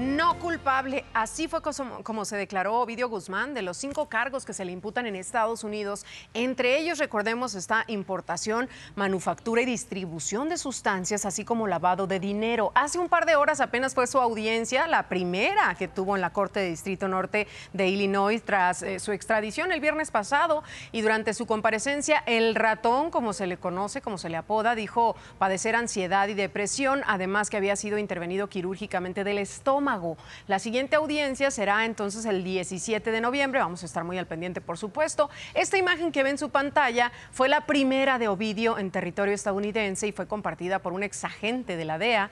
no culpable. Así fue como, se declaró Ovidio Guzmán de los cinco cargos que se le imputan en Estados Unidos. Entre ellos, recordemos, está importación, manufactura y distribución de sustancias, así como lavado de dinero. Hace un par de horas apenas fue su audiencia, la primera que tuvo en la Corte de Distrito Norte de Illinois tras eh, su extradición el viernes pasado. Y durante su comparecencia, el ratón, como se le conoce, como se le apoda, dijo padecer ansiedad y depresión, además que había sido intervenido quirúrgicamente del estómago la siguiente audiencia será entonces el 17 de noviembre, vamos a estar muy al pendiente por supuesto. Esta imagen que ve en su pantalla fue la primera de Ovidio en territorio estadounidense y fue compartida por un exagente de la DEA.